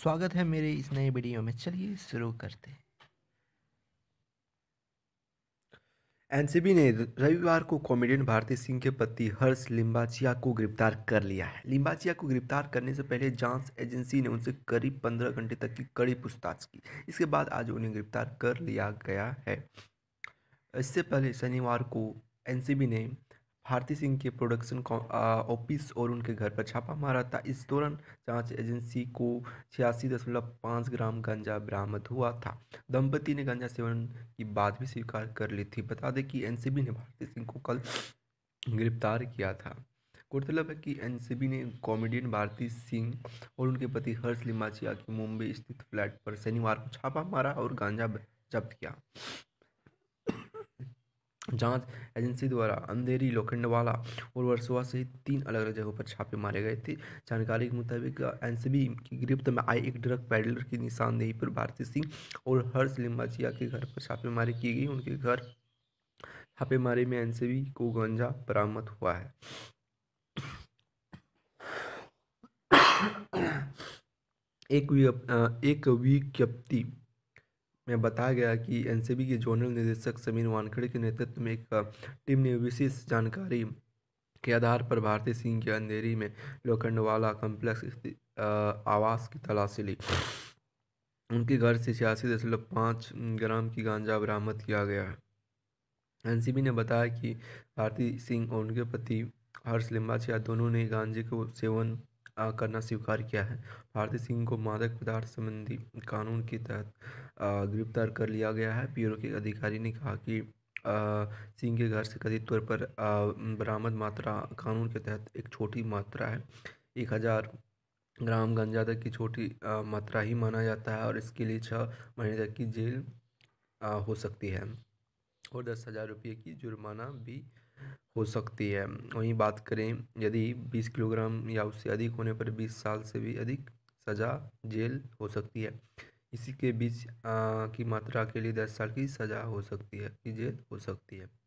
स्वागत है मेरे इस नए वीडियो में चलिए शुरू करते हैं एनसीबी ने रविवार को कॉमेडियन भारती सिंह के पति हर्ष लिंबाचिया को गिरफ्तार कर लिया है लिम्बाचिया को गिरफ्तार करने से पहले जांच एजेंसी ने उनसे करीब पंद्रह घंटे तक की कड़ी पूछताछ की इसके बाद आज उन्हें गिरफ्तार कर लिया गया है इससे पहले शनिवार को एनसीबी ने भारती सिंह के प्रोडक्शन ऑफिस और उनके घर पर छापा मारा था इस दौरान जांच एजेंसी को छियासी दशमलव पाँच ग्राम गांजा बरामद हुआ था दंपति ने गांजा सेवन की बात भी स्वीकार कर ली थी बता दें कि एनसीबी ने भारती सिंह को कल गिरफ्तार किया था गौरतलब है कि एनसीबी ने कॉमेडियन भारती सिंह और उनके पति हर्ष लिमाचिया की मुंबई स्थित फ्लैट पर शनिवार को छापा मारा और गांजा जब्त किया जांच एजेंसी द्वारा अंधेरी लोखंडवाला और वर्सुआ सहित तीन अलग अलग जगहों पर छापे मारे गए थे जानकारी के मुताबिक एनसीबी की गिरफ्त में आए एक ड्रग पैडलर की निशानदेही पर भारती सिंह और हर्ष लिम्बाचिया के घर पर छापेमारी की गई उनके घर छापेमारी में एनसीबी को गंजा बरामद हुआ है एक एक विज्ञप्ति में बताया गया कि एनसीबी के जोनल निदेशक समीर वानखड़े के नेतृत्व में एक टीम ने विशेष जानकारी के आधार पर भारतीय सिंह के अंधेरी में लोखंडवाला कम्प्लेक्स आवास की तलाशी ली उनके घर से छियासी दशमलव पाँच ग्राम की गांजा बरामद किया गया है एनसीबी ने बताया कि भारती सिंह और उनके पति हर्ष लिम्बाचिया दोनों ने गांजे को सेवन करना स्वीकार किया है भारती सिंह को मादक पदार्थ संबंधी कानून के तहत गिरफ्तार कर लिया गया है ब्यूरो के अधिकारी ने कहा कि सिंह के घर से कथित तौर पर बरामद मात्रा कानून के तहत एक छोटी मात्रा है एक हज़ार ग्राम गंजा तक की छोटी मात्रा ही माना जाता है और इसके लिए छः महीने तक की जेल हो सकती है और दस हज़ार रुपये की जुर्माना भी हो सकती है वहीं बात करें यदि 20 किलोग्राम या उससे अधिक होने पर 20 साल से भी अधिक सज़ा जेल हो सकती है इसी के बीच की मात्रा के लिए 10 साल की सज़ा हो सकती है की जेल हो सकती है